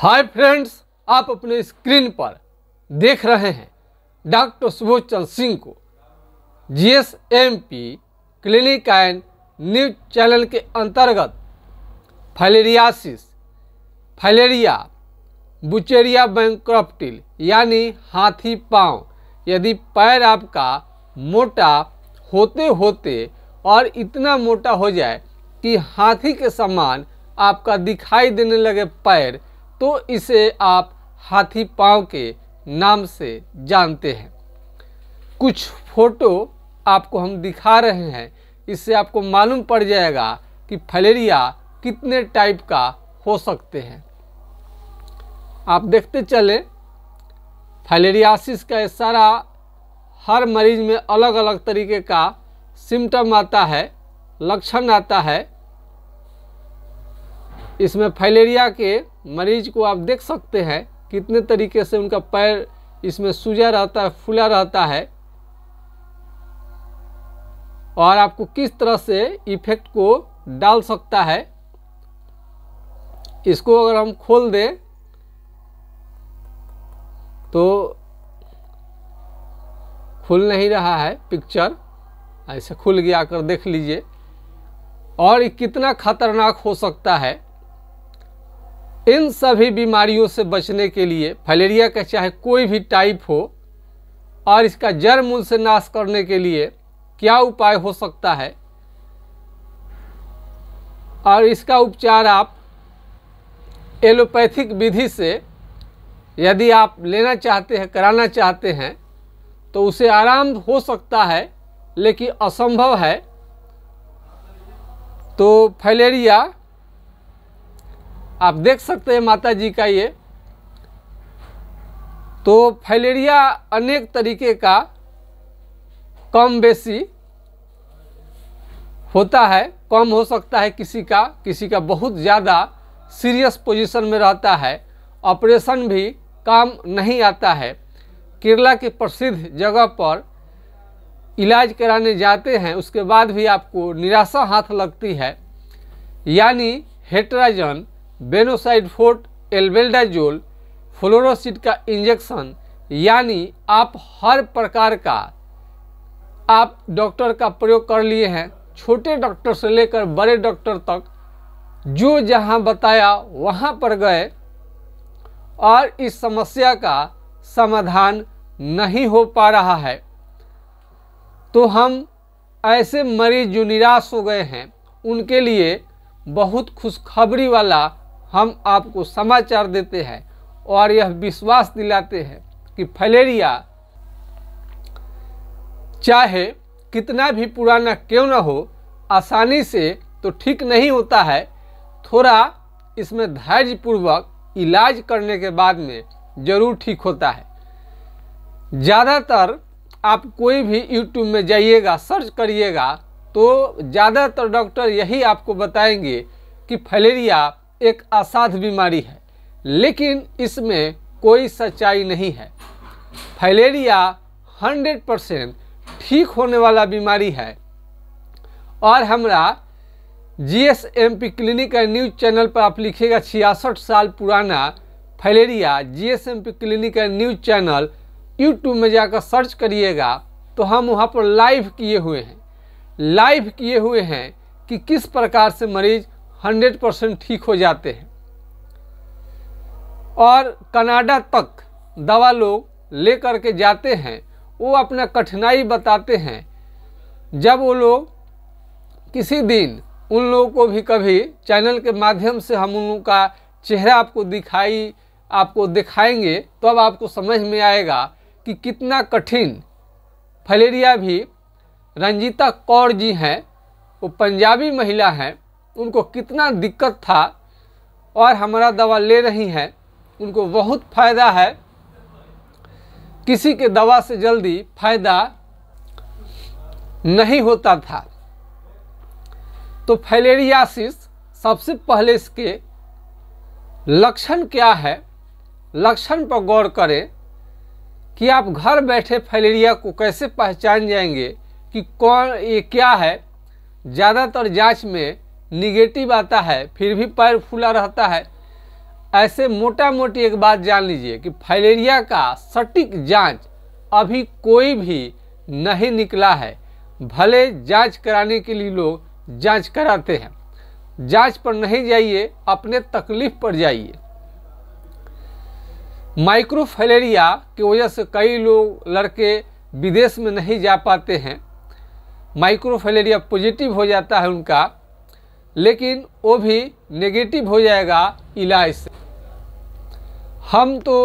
hi friends आप अपने screen पर देख रहे हैं डॉक्टर सुबोध चंद सिंह को GSMP clinic and news channel के अंतर्गत फैलेरियासिस फैलेरिया बुचेरिया बैंक्रप्टिल यानी हाथी पाँव यदि पैर आपका मोटा होते होते और इतना मोटा हो जाए कि हाथी के समान आपका दिखाई देने लगे पैर तो इसे आप हाथी पाँव के नाम से जानते हैं कुछ फोटो आपको हम दिखा रहे हैं इससे आपको मालूम पड़ जाएगा कि फलेरिया कितने टाइप का हो सकते हैं आप देखते चले फलेरियासिस का सारा हर मरीज में अलग अलग तरीके का सिम्टम आता है लक्षण आता है इसमें फलेरिया के मरीज को आप देख सकते हैं कितने तरीके से उनका पैर इसमें सूजा रहता है फूला रहता है और आपको किस तरह से इफेक्ट को डाल सकता है इसको अगर हम खोल दें तो खुल नहीं रहा है पिक्चर ऐसे खुल गया कर देख लीजिए और ये कितना खतरनाक हो सकता है इन सभी बीमारियों से बचने के लिए फलेरिया का चाहे कोई भी टाइप हो और इसका जड़ मूल से नाश करने के लिए क्या उपाय हो सकता है और इसका उपचार आप एलोपैथिक विधि से यदि आप लेना चाहते हैं कराना चाहते हैं तो उसे आराम हो सकता है लेकिन असंभव है तो फलेरिया आप देख सकते हैं माता जी का ये तो फाइलेरिया अनेक तरीके का कम बेसी होता है कम हो सकता है किसी का किसी का बहुत ज़्यादा सीरियस पोजीशन में रहता है ऑपरेशन भी काम नहीं आता है केरला के प्रसिद्ध जगह पर इलाज कराने जाते हैं उसके बाद भी आपको निराशा हाथ लगती है यानी हेट्राजन बेनोसाइड फोर्ट एल्बेल्डाजोल फ्लोरोसिड का इंजेक्शन यानी आप हर प्रकार का आप डॉक्टर का प्रयोग कर लिए हैं छोटे डॉक्टर से लेकर बड़े डॉक्टर तक जो जहां बताया वहां पर गए और इस समस्या का समाधान नहीं हो पा रहा है तो हम ऐसे मरीज जो निराश हो गए हैं उनके लिए बहुत खुशखबरी वाला हम आपको समाचार देते हैं और यह विश्वास दिलाते हैं कि फलेरिया चाहे कितना भी पुराना क्यों ना हो आसानी से तो ठीक नहीं होता है थोड़ा इसमें धैर्यपूर्वक इलाज करने के बाद में ज़रूर ठीक होता है ज़्यादातर आप कोई भी यूट्यूब में जाइएगा सर्च करिएगा तो ज़्यादातर डॉक्टर यही आपको बताएंगे कि फलेरिया एक असाध बीमारी है लेकिन इसमें कोई सच्चाई नहीं है फैलेरिया 100 परसेंट ठीक होने वाला बीमारी है और हमारा G S M P clinic का न्यूज चैनल पर आप लिखिएगा छियासठ साल पुराना filaria G S M P clinic का न्यूज चैनल यूट्यूब में जाकर सर्च करिएगा तो हम वहाँ पर लाइव किए हुए हैं लाइव किए हुए हैं कि किस प्रकार से मरीज़ 100 परसेंट ठीक हो जाते हैं और कनाडा तक दवा लोग ले कर के जाते हैं वो अपना कठिनाई बताते हैं जब वो लोग किसी दिन उन लोगों को भी कभी चैनल के माध्यम से हम उन लोगों का चेहरा आपको दिखाई आपको दिखाएंगे तब तो आपको समझ में आएगा कि कितना कठिन फलेरिया भी रंजीता कौर जी हैं वो पंजाबी महिला हैं उनको कितना दिक्कत था और हमारा दवा ले रही हैं उनको बहुत फ़ायदा है किसी के दवा से जल्दी फ़ायदा नहीं होता था तो फैलेरियासिस सबसे पहले इसके लक्षण क्या है लक्षण पर गौर करें कि आप घर बैठे फैलेरिया को कैसे पहचान जाएंगे कि कौन ये क्या है ज़्यादातर जांच में निगेटिव आता है फिर भी पैर फूला रहता है ऐसे मोटा मोटी एक बात जान लीजिए कि फाइलेरिया का सटीक जांच अभी कोई भी नहीं निकला है भले जांच कराने के लिए लोग जांच कराते हैं जांच पर नहीं जाइए अपने तकलीफ पर जाइए माइक्रोफाइलेरिया की वजह से कई लोग लड़के विदेश में नहीं जा पाते हैं माइक्रोफाइलेरिया पॉजिटिव हो जाता है उनका लेकिन वो भी नेगेटिव हो जाएगा इलाज से हम तो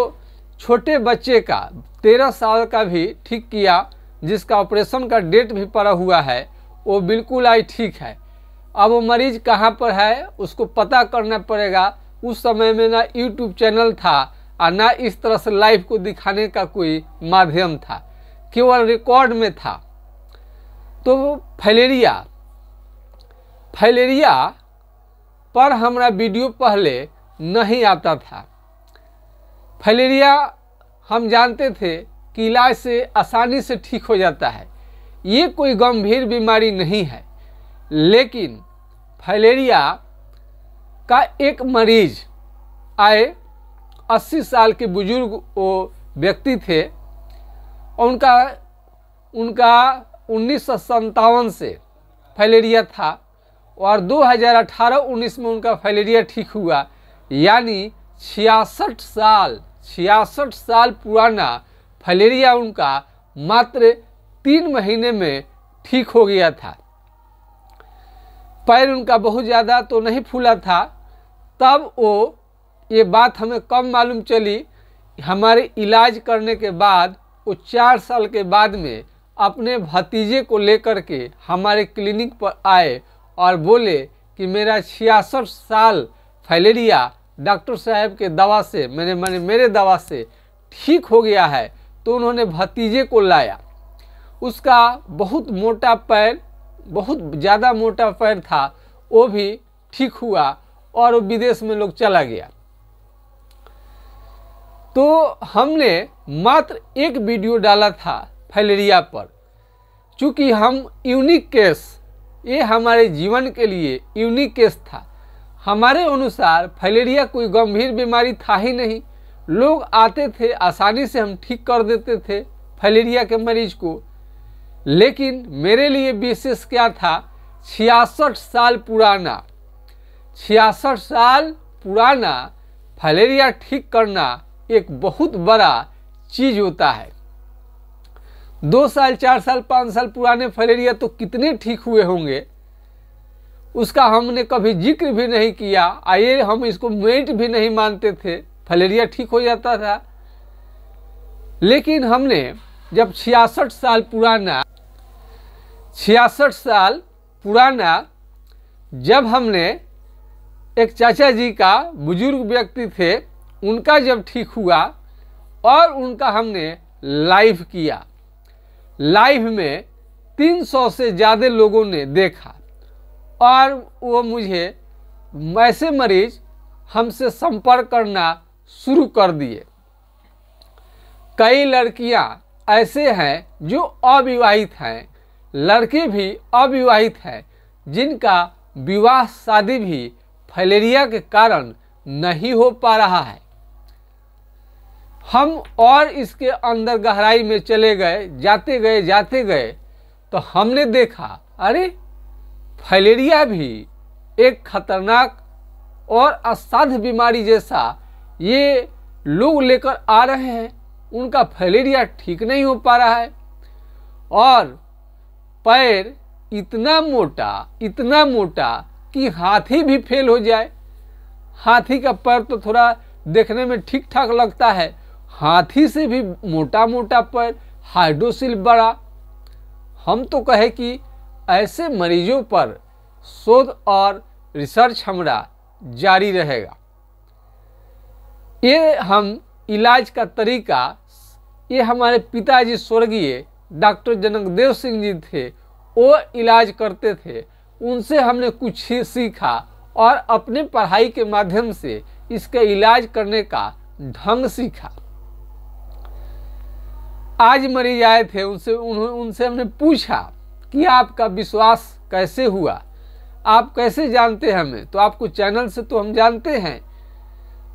छोटे बच्चे का तेरह साल का भी ठीक किया जिसका ऑपरेशन का डेट भी पड़ा हुआ है वो बिल्कुल आई ठीक है अब वो मरीज कहाँ पर है उसको पता करना पड़ेगा उस समय में ना यूट्यूब चैनल था और ना इस तरह से लाइव को दिखाने का कोई माध्यम था केवल रिकॉर्ड में था तो फैलेरिया फैलेरिया पर हमारा वीडियो पहले नहीं आता था फैलेरिया हम जानते थे कि इलाज से आसानी से ठीक हो जाता है ये कोई गंभीर बीमारी नहीं है लेकिन फैलेरिया का एक मरीज आए 80 साल के बुजुर्ग वो व्यक्ति थे और उनका उनका उन्नीस से फैलेरिया था और 2018-19 में उनका फैलेरिया ठीक हुआ यानी छियासठ साल छियासठ साल पुराना फलेरिया उनका मात्र तीन महीने में ठीक हो गया था पैर उनका बहुत ज़्यादा तो नहीं फूला था तब वो ये बात हमें कम मालूम चली हमारे इलाज करने के बाद वो चार साल के बाद में अपने भतीजे को लेकर के हमारे क्लिनिक पर आए और बोले कि मेरा छियासठ साल फैलेरिया डॉक्टर साहब के दवा से मेरे मैंने मेरे दवा से ठीक हो गया है तो उन्होंने भतीजे को लाया उसका बहुत मोटा पैर बहुत ज़्यादा मोटा पैर था वो भी ठीक हुआ और वो विदेश में लोग चला गया तो हमने मात्र एक वीडियो डाला था फैलेरिया पर चूँकि हम यूनिक केस ये हमारे जीवन के लिए यूनिक केस था हमारे अनुसार फलेरिया कोई गंभीर बीमारी था ही नहीं लोग आते थे आसानी से हम ठीक कर देते थे फलेरिया के मरीज को लेकिन मेरे लिए विशेष क्या था छियासठ साल पुराना छियासठ साल पुराना फलेरिया ठीक करना एक बहुत बड़ा चीज़ होता है दो साल चार साल पाँच साल पुराने फलेरिया तो कितने ठीक हुए होंगे उसका हमने कभी जिक्र भी नहीं किया आइए हम इसको मेट भी नहीं मानते थे फलेरिया ठीक हो जाता था लेकिन हमने जब छियासठ साल पुराना छियासठ साल पुराना जब हमने एक चाचा जी का बुजुर्ग व्यक्ति थे उनका जब ठीक हुआ और उनका हमने लाइव किया लाइव में 300 से ज़्यादा लोगों ने देखा और वो मुझे ऐसे मरीज हमसे संपर्क करना शुरू कर दिए कई लड़कियां ऐसे हैं जो अविवाहित हैं लड़के भी अविवाहित हैं जिनका विवाह शादी भी फलेरिया के कारण नहीं हो पा रहा है हम और इसके अंदर गहराई में चले गए जाते गए जाते गए तो हमने देखा अरे फैलेरिया भी एक खतरनाक और असाध्य बीमारी जैसा ये लोग लेकर आ रहे हैं उनका फलेरिया ठीक नहीं हो पा रहा है और पैर इतना मोटा इतना मोटा कि हाथी भी फेल हो जाए हाथी का पैर तो थोड़ा देखने में ठीक ठाक लगता है हाथी से भी मोटा मोटा पर हाइड्रोसिल बढ़ा हम तो कहे कि ऐसे मरीजों पर शोध और रिसर्च हमारा जारी रहेगा ये हम इलाज का तरीका ये हमारे पिताजी स्वर्गीय डॉक्टर जनकदेव सिंह जी थे वो इलाज करते थे उनसे हमने कुछ ही सीखा और अपने पढ़ाई के माध्यम से इसका इलाज करने का ढंग सीखा आज मरीज आए थे उनसे उन्होंने उनसे हमने पूछा कि आपका विश्वास कैसे हुआ आप कैसे जानते हैं हमें तो आपको चैनल से तो हम जानते हैं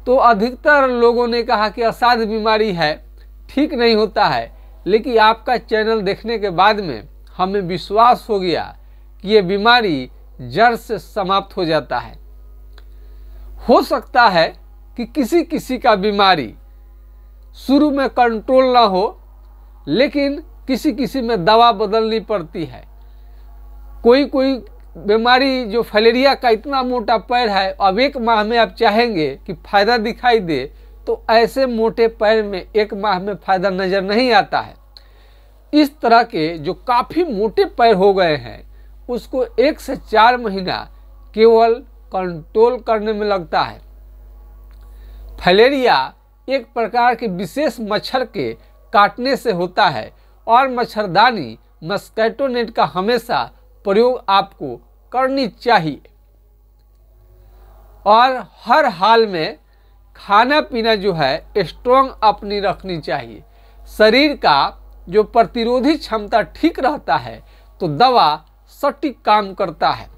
तो अधिकतर लोगों ने कहा कि असाध बीमारी है ठीक नहीं होता है लेकिन आपका चैनल देखने के बाद में हमें विश्वास हो गया कि ये बीमारी जड़ से समाप्त हो जाता है हो सकता है कि किसी किसी का बीमारी शुरू में कंट्रोल ना हो लेकिन किसी किसी में दवा बदलनी पड़ती है कोई कोई बीमारी जो फलेरिया का इतना मोटा पैर है अब एक माह में आप चाहेंगे कि फ़ायदा दिखाई दे तो ऐसे मोटे पैर में एक माह में फ़ायदा नज़र नहीं आता है इस तरह के जो काफ़ी मोटे पैर हो गए हैं उसको एक से चार महीना केवल कंट्रोल करने में लगता है फलेरिया एक प्रकार के विशेष मच्छर के काटने से होता है और मच्छरदानी मस्कैटोनेट का हमेशा प्रयोग आपको करनी चाहिए और हर हाल में खाना पीना जो है स्ट्रोंग अपनी रखनी चाहिए शरीर का जो प्रतिरोधी क्षमता ठीक रहता है तो दवा सटीक काम करता है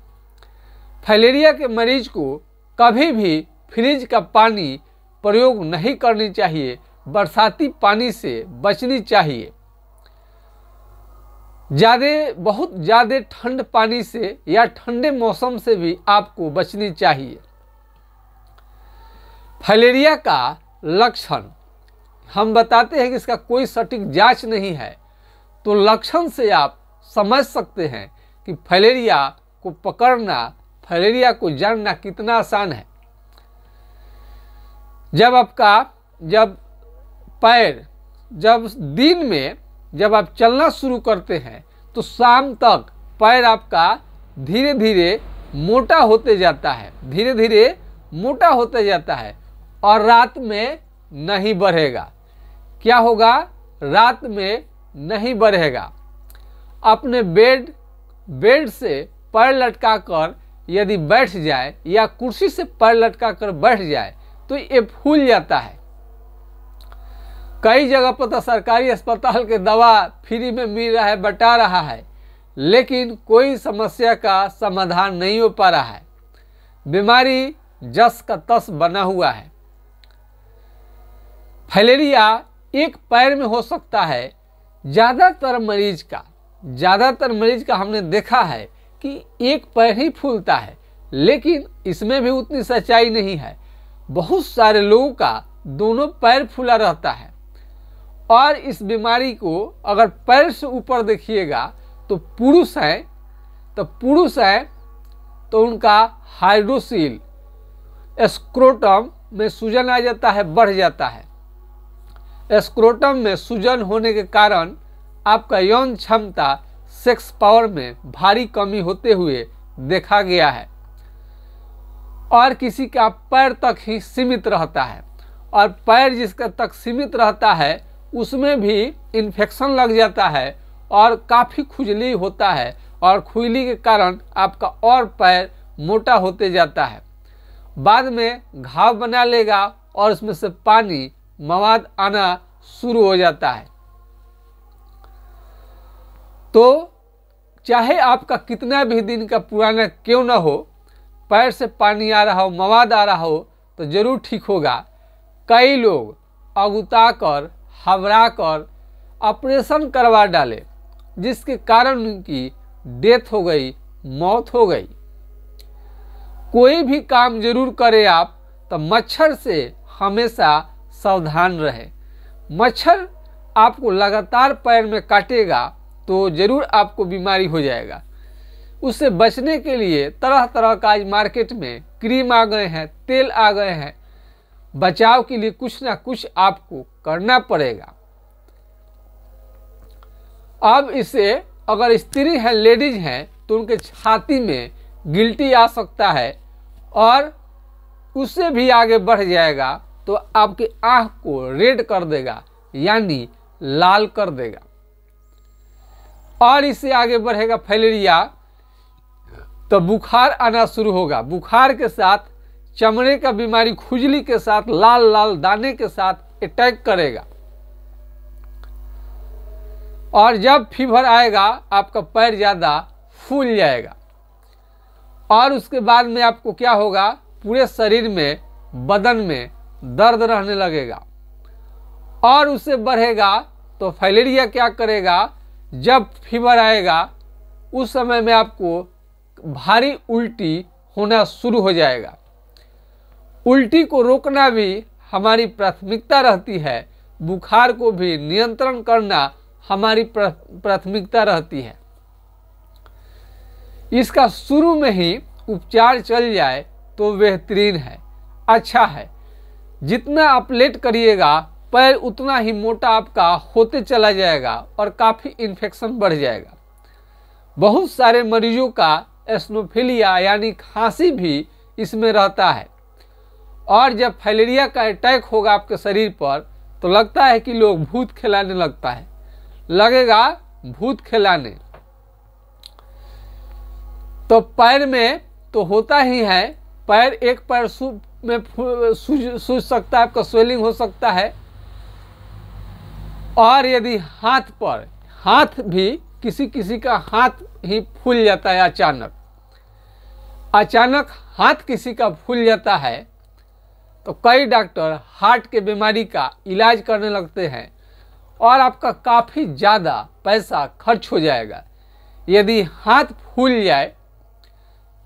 फैलेरिया के मरीज को कभी भी फ्रिज का पानी प्रयोग नहीं करनी चाहिए बरसाती पानी से बचनी चाहिए ज़्यादा बहुत ज़्यादा ठंड पानी से या ठंडे मौसम से भी आपको बचनी चाहिए फलेरिया का लक्षण हम बताते हैं कि इसका कोई सटीक जांच नहीं है तो लक्षण से आप समझ सकते हैं कि फलेरिया को पकड़ना फलेरिया को जानना कितना आसान है जब आपका जब पैर जब दिन में जब आप चलना शुरू करते हैं तो शाम तक पैर आपका धीरे धीरे मोटा होते जाता है धीरे धीरे मोटा होते जाता है और रात में नहीं बढ़ेगा क्या होगा रात में नहीं बढ़ेगा अपने बेड बेड से पैर लटकाकर यदि बैठ जाए या कुर्सी से पैर लटकाकर बैठ जाए तो ये फूल जाता है कई जगह पर तो सरकारी अस्पताल के दवा फ्री में मिल रहा है बटा रहा है लेकिन कोई समस्या का समाधान नहीं हो पा रहा है बीमारी जस का तस बना हुआ है फलेरिया एक पैर में हो सकता है ज़्यादातर मरीज का ज़्यादातर मरीज का हमने देखा है कि एक पैर ही फूलता है लेकिन इसमें भी उतनी सच्चाई नहीं है बहुत सारे लोगों का दोनों पैर फूला रहता है और इस बीमारी को अगर पैर से ऊपर देखिएगा तो पुरुष है तो पुरुष है तो उनका हाइड्रोसील स्क्रोटम में सूजन आ जाता है बढ़ जाता है स्क्रोटम में सूजन होने के कारण आपका यौन क्षमता सेक्स पावर में भारी कमी होते हुए देखा गया है और किसी का पैर तक ही सीमित रहता है और पैर जिसका तक सीमित रहता है उसमें भी इन्फेक्शन लग जाता है और काफ़ी खुजली होता है और खुजली के कारण आपका और पैर मोटा होते जाता है बाद में घाव बना लेगा और उसमें से पानी मवाद आना शुरू हो जाता है तो चाहे आपका कितना भी दिन का पुराना क्यों ना हो पैर से पानी आ रहा हो मवाद आ रहा हो तो ज़रूर ठीक होगा कई लोग अगुता कर हवरा कर ऑपरेशन करवा डाले जिसके कारण उनकी डेथ हो गई मौत हो गई कोई भी काम जरूर करें आप तो मच्छर से हमेशा सावधान रहे मच्छर आपको लगातार पैर में काटेगा तो जरूर आपको बीमारी हो जाएगा उससे बचने के लिए तरह तरह का आज मार्केट में क्रीम आ गए हैं तेल आ गए हैं बचाव के लिए कुछ ना कुछ आपको करना पड़ेगा अब इसे अगर स्त्री है लेडीज है तो उनके छाती में गिल्टी आ सकता है और उससे भी आगे बढ़ जाएगा तो आपकी आंख को रेड कर देगा यानी लाल कर देगा और इससे आगे बढ़ेगा फैलेरिया तो बुखार आना शुरू होगा बुखार के साथ चमड़े का बीमारी खुजली के साथ लाल लाल दाने के साथ अटैक करेगा और जब फीवर आएगा आपका पैर ज़्यादा फूल जाएगा और उसके बाद में आपको क्या होगा पूरे शरीर में बदन में दर्द रहने लगेगा और उससे बढ़ेगा तो फैलेरिया क्या करेगा जब फीवर आएगा उस समय में आपको भारी उल्टी होना शुरू हो जाएगा उल्टी को रोकना भी हमारी प्राथमिकता रहती है बुखार को भी नियंत्रण करना हमारी प्राथमिकता रहती है इसका शुरू में ही उपचार चल जाए तो बेहतरीन है अच्छा है जितना आप लेट करिएगा पैर उतना ही मोटा आपका होते चला जाएगा और काफ़ी इन्फेक्शन बढ़ जाएगा बहुत सारे मरीजों का एस्नोफिलिया यानी खांसी भी इसमें रहता है और जब फैलेरिया का अटैक होगा आपके शरीर पर तो लगता है कि लोग भूत खिलाने लगता है लगेगा भूत खिलाने तो पैर में तो होता ही है पैर एक पैर सू में सूझ सकता है आपका स्वेलिंग हो सकता है और यदि हाथ पर हाथ भी किसी किसी का हाथ ही फूल जाता है अचानक अचानक हाथ किसी का फूल जाता है तो कई डॉक्टर हार्ट के बीमारी का इलाज करने लगते हैं और आपका काफ़ी ज़्यादा पैसा खर्च हो जाएगा यदि हाथ फूल जाए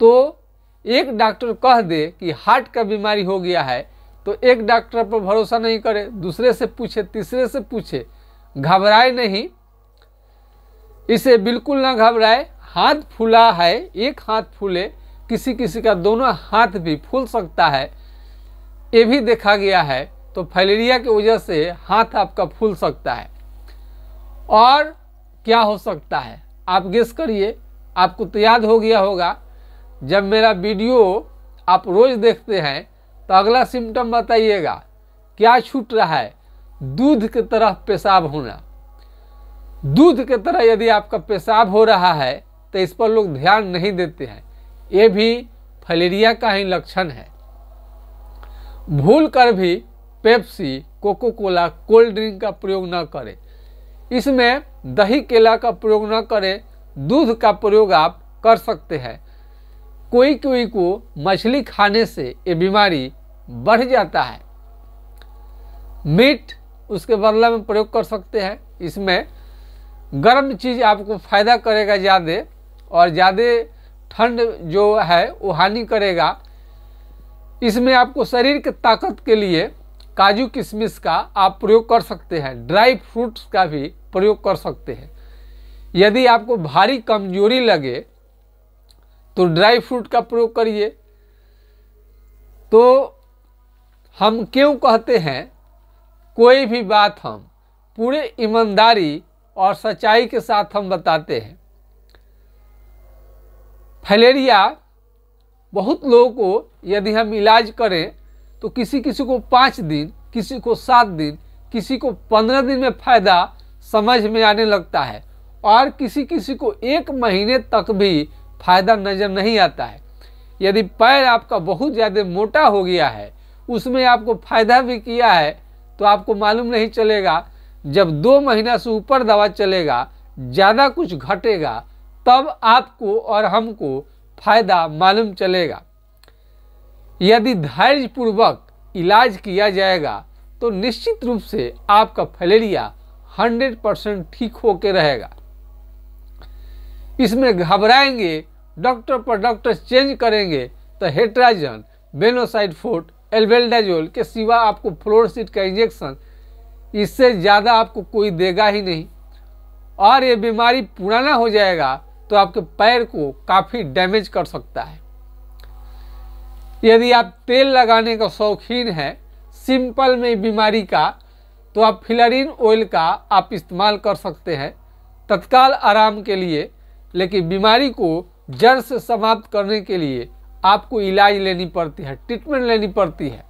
तो एक डॉक्टर कह दे कि हार्ट का बीमारी हो गया है तो एक डॉक्टर पर भरोसा नहीं करे दूसरे से पूछे तीसरे से पूछे घबराए नहीं इसे बिल्कुल ना घबराए हाथ फूला है एक हाथ फूले किसी किसी का दोनों हाथ भी फूल सकता है ये भी देखा गया है तो फैलेरिया की वजह से हाथ आपका फूल सकता है और क्या हो सकता है आप गेस करिए आपको तो याद हो गया होगा जब मेरा वीडियो आप रोज़ देखते हैं तो अगला सिम्टम बताइएगा क्या छूट रहा है दूध की तरह पेशाब होना दूध की तरह यदि आपका पेशाब हो रहा है तो इस पर लोग ध्यान नहीं देते हैं ये भी फलेरिया का ही लक्षण है भूल कर भी Pepsi Coca Cola cold drink का प्रयोग न करें इसमें दही केला का प्रयोग न करें दूध का प्रयोग आप कर सकते हैं कोई कोई को मछली खाने से ये बीमारी बढ़ जाता है मीट उसके बदला में प्रयोग कर सकते हैं इसमें गर्म चीज़ आपको फ़ायदा करेगा ज़्यादा और ज़्यादा ठंड जो है वो हानि करेगा इसमें आपको शरीर के ताकत के लिए काजू किशमिश का आप प्रयोग कर सकते हैं ड्राई फ्रूट्स का भी प्रयोग कर सकते हैं यदि आपको भारी कमजोरी लगे तो ड्राई फ्रूट का प्रयोग करिए तो हम क्यों कहते हैं कोई भी बात हम पूरे ईमानदारी और सच्चाई के साथ हम बताते हैं फलेरिया बहुत लोगों को यदि हम इलाज करें तो किसी किसी को पाँच दिन किसी को सात दिन किसी को पंद्रह दिन में फ़ायदा समझ में आने लगता है और किसी किसी को एक महीने तक भी फ़ायदा नज़र नहीं आता है यदि पैर आपका बहुत ज़्यादा मोटा हो गया है उसमें आपको फ़ायदा भी किया है तो आपको मालूम नहीं चलेगा जब दो महीना से ऊपर दवा चलेगा ज़्यादा कुछ घटेगा तब आपको और हमको फायदा मालूम चलेगा यदि धैर्य पूर्वक इलाज किया जाएगा तो निश्चित रूप से आपका फलेरिया 100 परसेंट ठीक होकर रहेगा इसमें घबराएंगे डॉक्टर पर डॉक्टर चेंज करेंगे तो हेट्राजन बेनोसाइड फोट एल्बेल्डाजोल के सिवा आपको फ्लोरसिड का इंजेक्शन इससे ज़्यादा आपको कोई देगा ही नहीं और ये बीमारी पुराना हो जाएगा तो आपके पैर को काफ़ी डैमेज कर सकता है यदि आप तेल लगाने का शौकीन है सिंपल में बीमारी का तो आप फिलरिन ऑयल का आप इस्तेमाल कर सकते हैं तत्काल आराम के लिए लेकिन बीमारी को जड़ से समाप्त करने के लिए आपको इलाज लेनी पड़ती है ट्रीटमेंट लेनी पड़ती है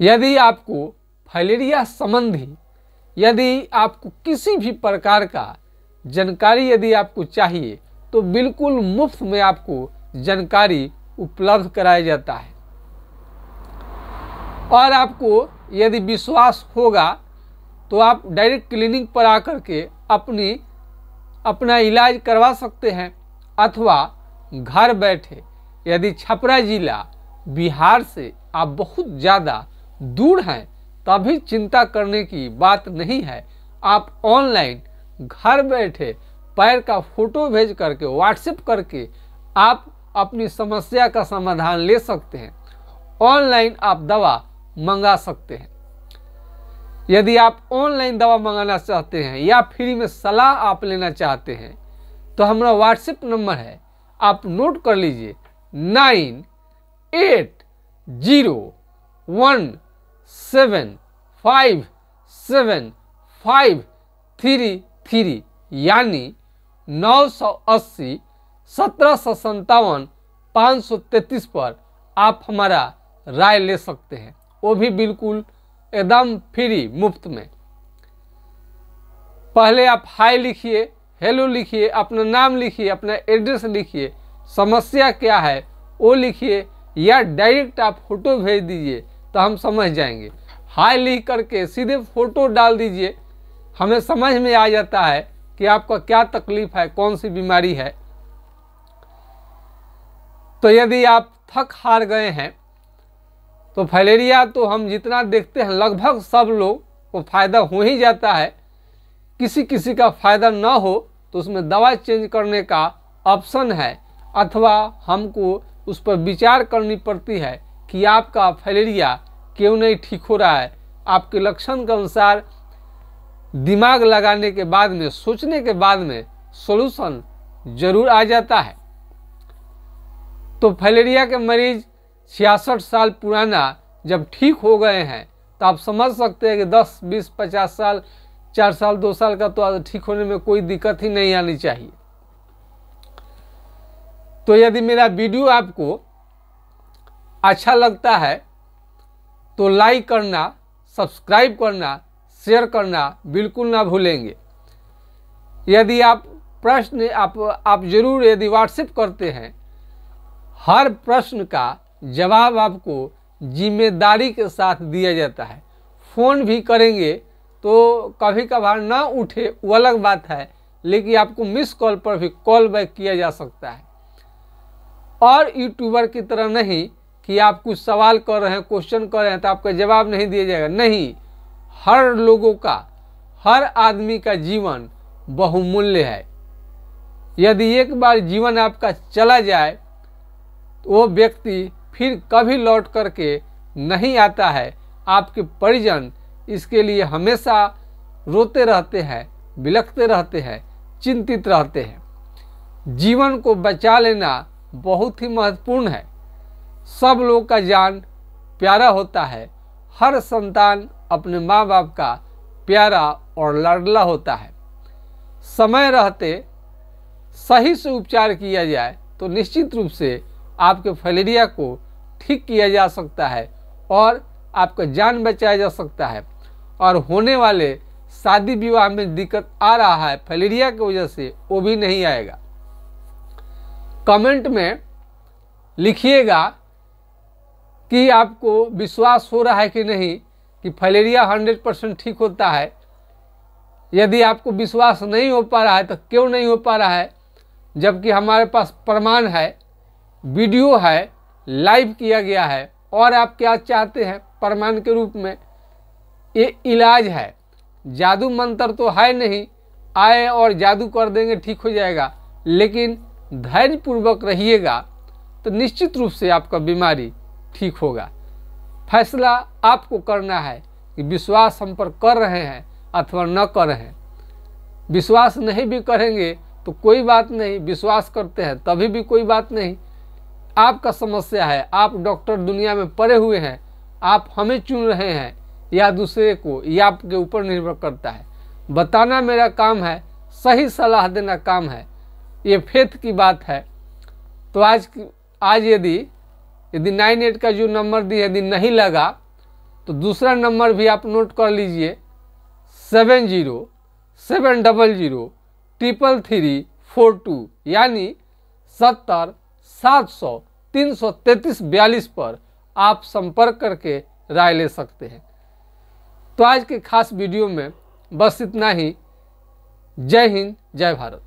यदि आपको फलेरिया संबंधी यदि आपको किसी भी प्रकार का जानकारी यदि आपको चाहिए तो बिल्कुल मुफ्त में आपको जानकारी उपलब्ध कराया जाता है और आपको यदि विश्वास होगा तो आप डायरेक्ट क्लिनिक पर आकर के अपनी अपना इलाज करवा सकते हैं अथवा घर बैठे यदि छपरा जिला बिहार से आप बहुत ज़्यादा दूर हैं तभी चिंता करने की बात नहीं है आप ऑनलाइन घर बैठे पैर का फोटो भेज करके व्हाट्सएप करके आप अपनी समस्या का समाधान ले सकते हैं ऑनलाइन आप दवा मंगा सकते हैं यदि आप ऑनलाइन दवा मंगाना चाहते हैं या फ्री में सलाह आप लेना चाहते हैं तो हमारा व्हाट्सएप नंबर है आप नोट कर लीजिए nine eight zero one seven five seven five three three यानी नौ सौ अस्सी सत्रह सौ सत्तावन पाँच सौ तैतीस पर आप हमारा राय ले सकते हैं वो भी बिल्कुल एकदम फ्री मुफ्त में पहले आप हाई लिखिए हेलो लिखिए अपना नाम लिखिए अपना एड्रेस लिखिए समस्या क्या है वो लिखिए या डायरेक्ट आप फोटो भेज दीजिए तो हम समझ जाएंगे हाई लिख करके सीधे फोटो डाल दीजिए हमें समझ में आ जाता है कि आपका क्या तकलीफ है कौन सी बीमारी है तो यदि आप थक हार गए हैं तो फैलेरिया तो हम जितना देखते हैं लगभग सब लोग को फ़ायदा हो ही जाता है किसी किसी का फ़ायदा ना हो तो उसमें दवा चेंज करने का ऑप्शन है अथवा हमको उस पर विचार करनी पड़ती है कि आपका फैलेरिया क्यों नहीं ठीक हो रहा है आपके लक्षण के अनुसार दिमाग लगाने के बाद में सोचने के बाद में सोल्यूशन जरूर आ जाता है तो फलेरिया के मरीज छियासठ साल पुराना जब ठीक हो गए हैं तो आप समझ सकते हैं कि 10, 20, 50 साल चार साल दो साल का तो ठीक होने में कोई दिक्कत ही नहीं आनी चाहिए तो यदि मेरा वीडियो आपको अच्छा लगता है तो लाइक करना सब्सक्राइब करना शेयर करना बिल्कुल ना भूलेंगे यदि आप प्रश्न आप आप जरूर यदि व्हाट्सएप करते हैं हर प्रश्न का जवाब आपको जिम्मेदारी के साथ दिया जाता है फ़ोन भी करेंगे तो कभी कभार ना उठे वो अलग बात है लेकिन आपको मिस कॉल पर भी कॉल बैक किया जा सकता है और यूट्यूबर की तरह नहीं कि आप कुछ सवाल कर रहे हैं क्वेश्चन कर रहे हैं तो आपका जवाब नहीं दिया जाएगा नहीं हर लोगों का हर आदमी का जीवन बहुमूल्य है यदि एक बार जीवन आपका चला जाए तो वो व्यक्ति फिर कभी लौट करके नहीं आता है आपके परिजन इसके लिए हमेशा रोते रहते हैं बिलखते रहते हैं चिंतित रहते हैं जीवन को बचा लेना बहुत ही महत्वपूर्ण है सब लोग का जान प्यारा होता है हर संतान अपने माँ बाप का प्यारा और लड़ला होता है समय रहते सही से उपचार किया जाए तो निश्चित रूप से आपके फलेरिया को ठीक किया जा सकता है और आपका जान बचाया जा सकता है और होने वाले शादी विवाह में दिक्कत आ रहा है फलेरिया की वजह से वो भी नहीं आएगा कमेंट में लिखिएगा कि आपको विश्वास हो रहा है कि नहीं कि फलेरिया हंड्रेड परसेंट ठीक होता है यदि आपको विश्वास नहीं हो पा रहा है तो क्यों नहीं हो पा रहा है जबकि हमारे पास प्रमाण है वीडियो है लाइव किया गया है और आप क्या चाहते हैं प्रमाण के रूप में ये इलाज है जादू मंत्र तो है नहीं आए और जादू कर देंगे ठीक हो जाएगा लेकिन धैर्यपूर्वक रहिएगा तो निश्चित रूप से आपका बीमारी ठीक होगा फैसला आपको करना है कि विश्वास हम पर कर रहे हैं अथवा न कर रहे हैं विश्वास नहीं भी करेंगे तो कोई बात नहीं विश्वास करते हैं तभी भी कोई बात नहीं आपका समस्या है आप डॉक्टर दुनिया में पड़े हुए हैं आप हमें चुन रहे हैं या दूसरे को या आपके ऊपर निर्भर करता है बताना मेरा काम है सही सलाह देना काम है ये फेथ की बात है तो आज आज यदि यदि नाइन एट का जो नंबर दी यदि नहीं लगा तो दूसरा नंबर भी आप नोट कर लीजिए seven zero seven double zero triple three four two यानी सत्तर सात सौ तीन सौ तैंतीस बयालीस पर आप संपर्क करके राय ले सकते हैं तो आज के खास वीडियो में बस इतना ही जय हिंद जय भारत